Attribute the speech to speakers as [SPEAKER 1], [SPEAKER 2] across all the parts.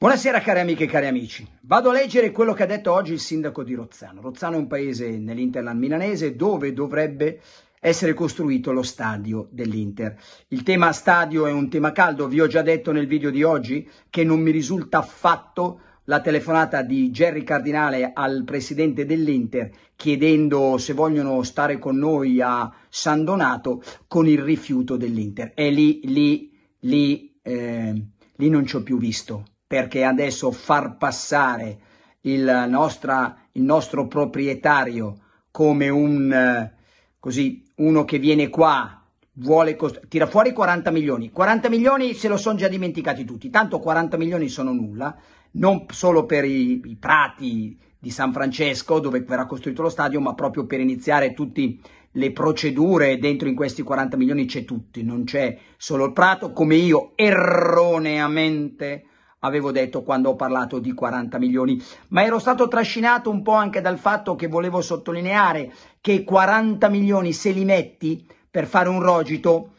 [SPEAKER 1] Buonasera cari amiche e cari amici. Vado a leggere quello che ha detto oggi il sindaco di Rozzano. Rozzano è un paese nell'Interland milanese dove dovrebbe essere costruito lo stadio dell'Inter. Il tema stadio è un tema caldo, vi ho già detto nel video di oggi che non mi risulta affatto la telefonata di Gerry Cardinale al presidente dell'Inter chiedendo se vogliono stare con noi a San Donato con il rifiuto dell'Inter. E lì, lì, lì, eh, lì non ci ho più visto perché adesso far passare il, nostra, il nostro proprietario come un eh, così uno che viene qua vuole cost- tira fuori 40 milioni 40 milioni se lo sono già dimenticati tutti tanto 40 milioni sono nulla non solo per i, i prati di San Francesco dove verrà costruito lo stadio ma proprio per iniziare tutte le procedure dentro in questi 40 milioni c'è tutti non c'è solo il prato come io erroneamente avevo detto quando ho parlato di 40 milioni, ma ero stato trascinato un po' anche dal fatto che volevo sottolineare che 40 milioni se li metti per fare un rogito,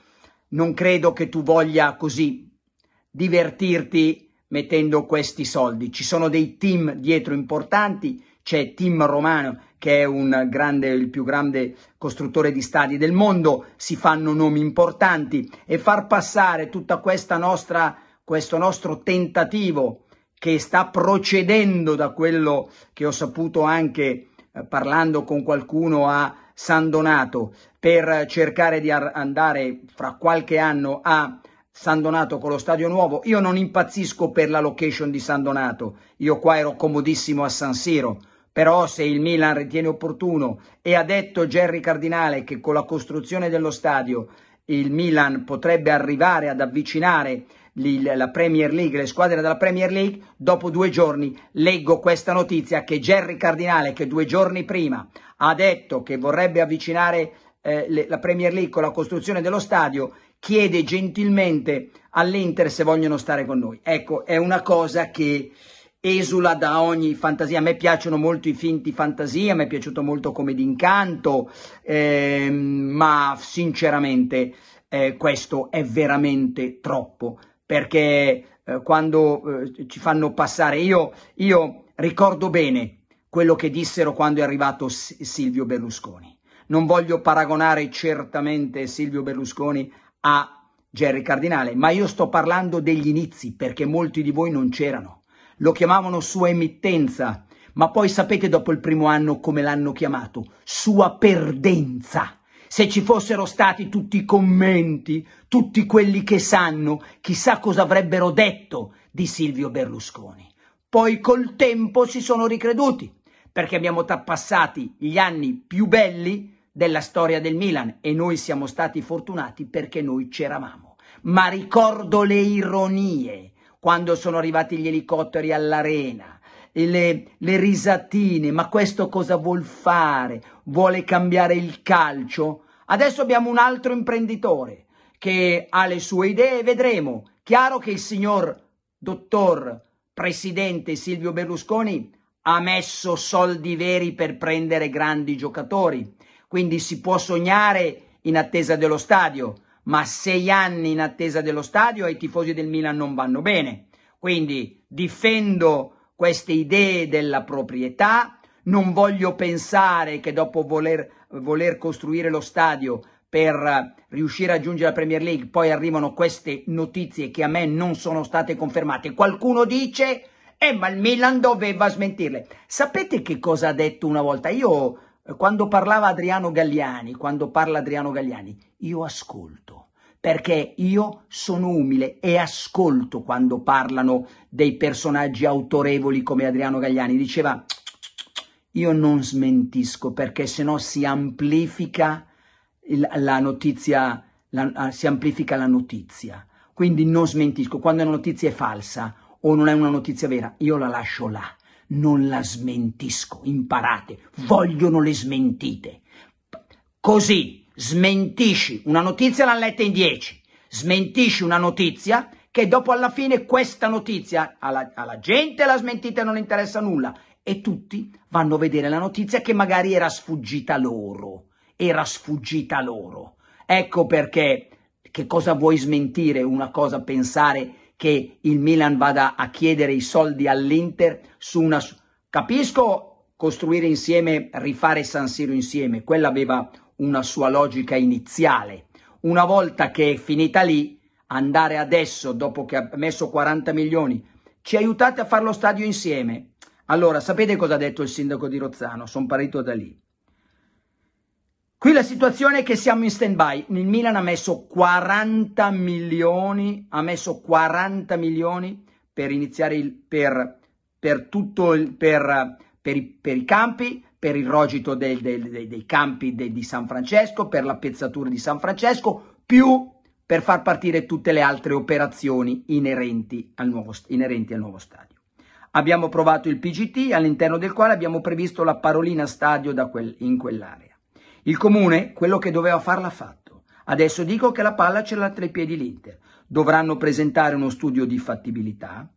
[SPEAKER 1] non credo che tu voglia così divertirti mettendo questi soldi. Ci sono dei team dietro importanti, c'è Team Romano che è un grande, il più grande costruttore di stadi del mondo, si fanno nomi importanti e far passare tutta questa nostra questo nostro tentativo che sta procedendo da quello che ho saputo anche eh, parlando con qualcuno a San Donato per cercare di andare fra qualche anno a San Donato con lo stadio nuovo. Io non impazzisco per la location di San Donato, io qua ero comodissimo a San Siro, però se il Milan ritiene opportuno e ha detto Gerry Cardinale che con la costruzione dello stadio il Milan potrebbe arrivare ad avvicinare la Premier League, le squadre della Premier League, dopo due giorni leggo questa notizia che Gerry Cardinale, che due giorni prima ha detto che vorrebbe avvicinare eh, le, la Premier League con la costruzione dello stadio, chiede gentilmente all'Inter se vogliono stare con noi. Ecco, è una cosa che esula da ogni fantasia. A me piacciono molto i finti fantasia, mi è piaciuto molto come d'incanto, eh, ma sinceramente eh, questo è veramente troppo perché eh, quando eh, ci fanno passare, io, io ricordo bene quello che dissero quando è arrivato S- Silvio Berlusconi. Non voglio paragonare certamente Silvio Berlusconi a Gerry Cardinale, ma io sto parlando degli inizi perché molti di voi non c'erano. Lo chiamavano sua emittenza, ma poi sapete dopo il primo anno come l'hanno chiamato? Sua perdenza. Se ci fossero stati tutti i commenti, tutti quelli che sanno, chissà cosa avrebbero detto di Silvio Berlusconi. Poi col tempo si sono ricreduti, perché abbiamo passati gli anni più belli della storia del Milan e noi siamo stati fortunati perché noi c'eravamo. Ma ricordo le ironie quando sono arrivati gli elicotteri all'arena, le, le risatine, ma questo cosa vuol fare? Vuole cambiare il calcio? Adesso abbiamo un altro imprenditore che ha le sue idee, e vedremo. Chiaro che il signor dottor presidente Silvio Berlusconi ha messo soldi veri per prendere grandi giocatori, quindi si può sognare in attesa dello stadio, ma sei anni in attesa dello stadio ai tifosi del Milan non vanno bene. Quindi difendo queste idee della proprietà, non voglio pensare che dopo voler, voler costruire lo stadio per eh, riuscire a raggiungere la Premier League poi arrivano queste notizie che a me non sono state confermate. Qualcuno dice, eh ma il Milan doveva smentirle. Sapete che cosa ha detto una volta? Io eh, quando parlava Adriano Galliani, quando parla Adriano Galliani, io ascolto perché io sono umile e ascolto quando parlano dei personaggi autorevoli come Adriano Gagliani. Diceva, io non smentisco perché sennò si amplifica la notizia, la, ah, si amplifica la notizia. Quindi non smentisco. Quando una notizia è falsa o non è una notizia vera, io la lascio là. Non la smentisco. Imparate. Vogliono le smentite. Così smentisci una notizia, l'hanno letta in 10, smentisci una notizia che dopo alla fine questa notizia alla, alla gente la smentita e non interessa nulla e tutti vanno a vedere la notizia che magari era sfuggita loro, era sfuggita loro. Ecco perché che cosa vuoi smentire una cosa pensare che il Milan vada a chiedere i soldi all'Inter su una capisco costruire insieme, rifare San Siro insieme, quella aveva una sua logica iniziale. Una volta che è finita lì, andare adesso, dopo che ha messo 40 milioni, ci aiutate a fare lo stadio insieme. Allora, sapete cosa ha detto il sindaco di Rozzano? Sono partito da lì. Qui la situazione è che siamo in stand-by. Il Milan ha messo 40 milioni, ha messo 40 milioni per iniziare il, per, per tutto il, per, per, i, per i campi, per il rogito del, del, dei, dei, campi de, di San Francesco, per la pezzatura di San Francesco, più per far partire tutte le altre operazioni inerenti al nuovo, inerenti al nuovo stadio. Abbiamo provato il PGT all'interno del quale abbiamo previsto la parolina stadio quel, in quell'area. Il comune quello che doveva farla ha fatto. Adesso dico che la palla ce l'ha tra i piedi l'Inter. Dovranno presentare uno studio di fattibilità,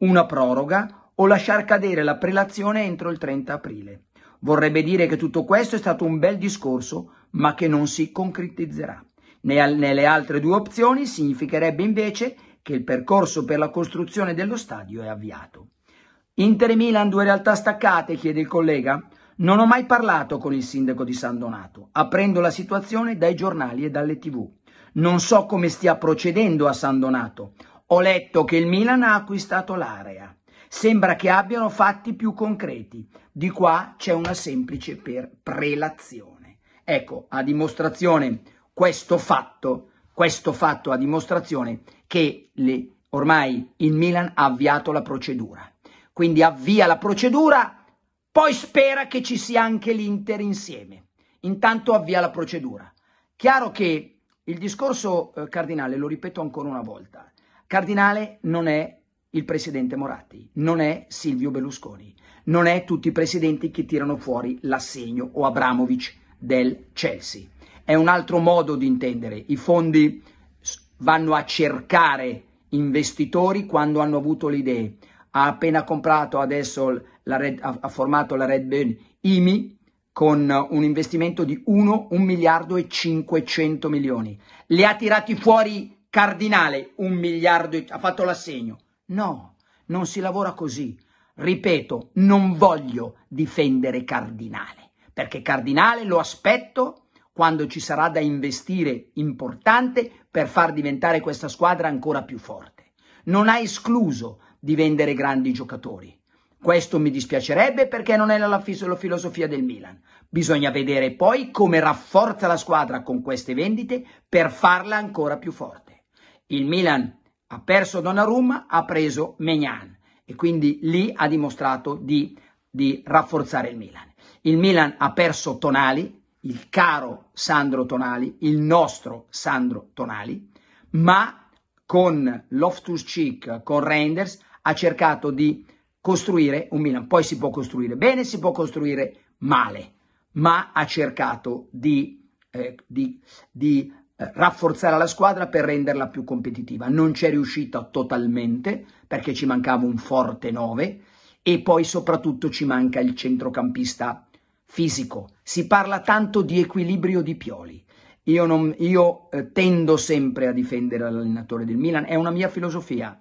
[SPEAKER 1] una proroga o lasciar cadere la prelazione entro il 30 aprile. Vorrebbe dire che tutto questo è stato un bel discorso, ma che non si concretizzerà. Nelle altre due opzioni significherebbe invece che il percorso per la costruzione dello stadio è avviato. Inter e Milan, due realtà staccate, chiede il collega. Non ho mai parlato con il sindaco di San Donato, aprendo la situazione dai giornali e dalle tv. Non so come stia procedendo a San Donato. Ho letto che il Milan ha acquistato l'area. Sembra che abbiano fatti più concreti. Di qua c'è una semplice per prelazione. Ecco, a dimostrazione questo fatto, questo fatto a dimostrazione che le, ormai il Milan ha avviato la procedura. Quindi avvia la procedura, poi spera che ci sia anche l'Inter insieme. Intanto avvia la procedura. Chiaro che il discorso eh, cardinale, lo ripeto ancora una volta, cardinale non è il presidente Moratti, non è Silvio Berlusconi, non è tutti i presidenti che tirano fuori l'assegno o Abramovic del Chelsea. È un altro modo di intendere. I fondi vanno a cercare investitori quando hanno avuto le idee. Ha appena comprato adesso la Red, ha formato la Red Bull IMI con un investimento di 1, 1 miliardo e 500 milioni. Li ha tirati fuori Cardinale, 1 miliardo, ha fatto l'assegno. No, non si lavora così. Ripeto, non voglio difendere Cardinale, perché Cardinale lo aspetto quando ci sarà da investire importante per far diventare questa squadra ancora più forte. Non ha escluso di vendere grandi giocatori. Questo mi dispiacerebbe perché non è la filosofia del Milan. Bisogna vedere poi come rafforza la squadra con queste vendite per farla ancora più forte. Il Milan ha perso Donnarumma, ha preso Menian e quindi lì ha dimostrato di, di rafforzare il Milan. Il Milan ha perso Tonali, il caro Sandro Tonali, il nostro Sandro Tonali, ma con Loftus Cheek, con Reinders, ha cercato di costruire un Milan. Poi si può costruire bene, si può costruire male, ma ha cercato di, eh, di, di rafforzare la squadra per renderla più competitiva. Non c'è riuscita totalmente perché ci mancava un forte 9 e poi soprattutto ci manca il centrocampista fisico. Si parla tanto di equilibrio di Pioli. Io, non, io eh, tendo sempre a difendere l'allenatore del Milan, è una mia filosofia.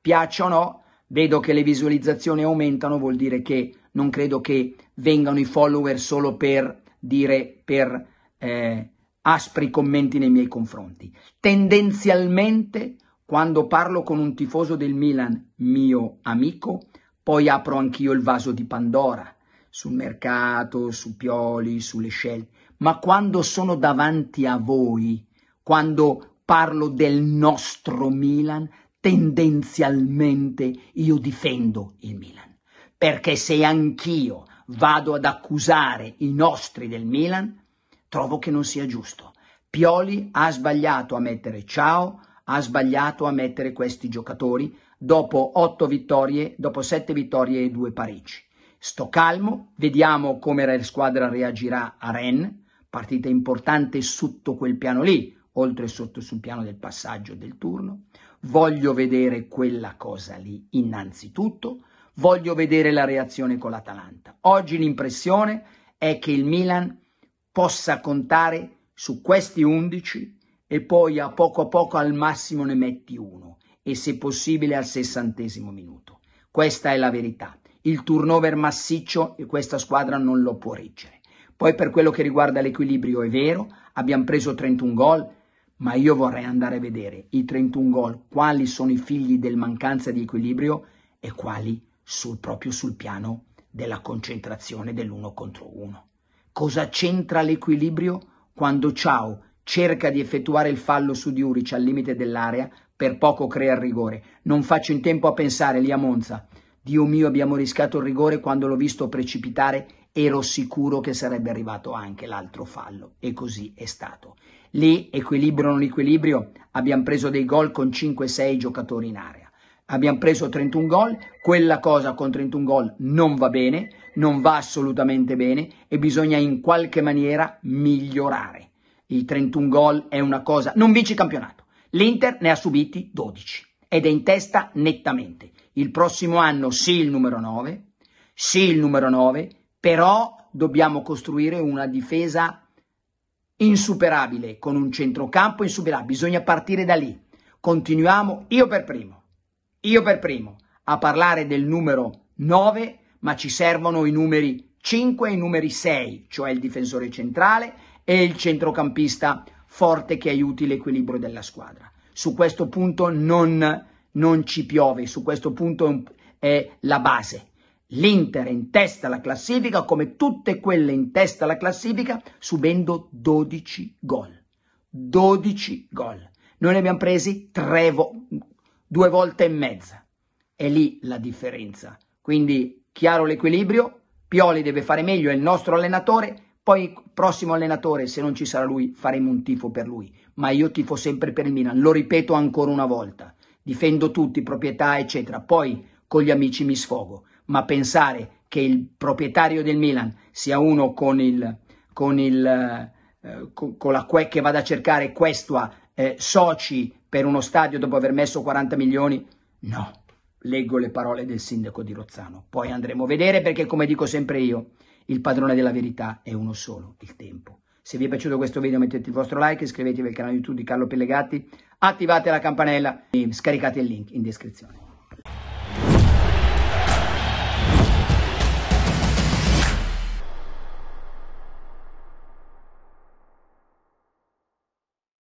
[SPEAKER 1] Piaccia o no, vedo che le visualizzazioni aumentano, vuol dire che non credo che vengano i follower solo per dire, per eh, aspri commenti nei miei confronti. Tendenzialmente, quando parlo con un tifoso del Milan, mio amico, poi apro anch'io il vaso di Pandora sul mercato, su Pioli, sulle scelte. Ma quando sono davanti a voi, quando parlo del nostro Milan, tendenzialmente io difendo il Milan. Perché se anch'io vado ad accusare i nostri del Milan, trovo che non sia giusto. Pioli ha sbagliato a mettere Ciao, ha sbagliato a mettere questi giocatori dopo 8 vittorie, dopo 7 vittorie e 2 pareggi. Sto calmo, vediamo come la squadra reagirà a Rennes, partita importante sotto quel piano lì, oltre sotto sul piano del passaggio del turno. Voglio vedere quella cosa lì innanzitutto, voglio vedere la reazione con l'Atalanta. Oggi l'impressione è che il Milan possa contare su questi 11 e poi a poco a poco al massimo ne metti uno e se possibile al sessantesimo minuto. Questa è la verità. Il turnover massiccio e questa squadra non lo può reggere. Poi per quello che riguarda l'equilibrio è vero, abbiamo preso 31 gol, ma io vorrei andare a vedere i 31 gol, quali sono i figli del mancanza di equilibrio e quali sul, proprio sul piano della concentrazione dell'uno contro uno. Cosa c'entra l'equilibrio quando Ciao cerca di effettuare il fallo su Diuric al limite dell'area, per poco crea il rigore. Non faccio in tempo a pensare lì a Monza. Dio mio, abbiamo rischiato il rigore quando l'ho visto precipitare, ero sicuro che sarebbe arrivato anche l'altro fallo e così è stato. Lì, equilibrio o non equilibrio, abbiamo preso dei gol con 5-6 giocatori in area. Abbiamo preso 31 gol, quella cosa con 31 gol non va bene, non va assolutamente bene e bisogna in qualche maniera migliorare. I 31 gol è una cosa, non vince il campionato. L'Inter ne ha subiti 12 ed è in testa nettamente. Il prossimo anno sì il numero 9, sì il numero 9, però dobbiamo costruire una difesa insuperabile, con un centrocampo insuperabile. Bisogna partire da lì. Continuiamo io per primo, io per primo, a parlare del numero 9 ma ci servono i numeri 5 e i numeri 6, cioè il difensore centrale e il centrocampista forte che aiuti l'equilibrio della squadra. Su questo punto non, non ci piove, su questo punto è la base. L'Inter in testa alla classifica, come tutte quelle in testa alla classifica, subendo 12 gol. 12 gol. Noi ne abbiamo presi vo due volte e mezza. È lì la differenza. Quindi chiaro l'equilibrio, Pioli deve fare meglio, è il nostro allenatore, poi il prossimo allenatore, se non ci sarà lui, faremo un tifo per lui, ma io tifo sempre per il Milan, lo ripeto ancora una volta, difendo tutti, proprietà, eccetera, poi con gli amici mi sfogo, ma pensare che il proprietario del Milan sia uno con, il, con, il, eh, con, con la que- che vada a cercare questua eh, soci per uno stadio dopo aver messo 40 milioni, no Leggo le parole del sindaco di Rozzano. Poi andremo a vedere perché, come dico sempre io, il padrone della verità è uno solo, il tempo. Se vi è piaciuto questo video mettete il vostro like, iscrivetevi al canale YouTube di Carlo Pellegatti, attivate la campanella e scaricate il link in descrizione.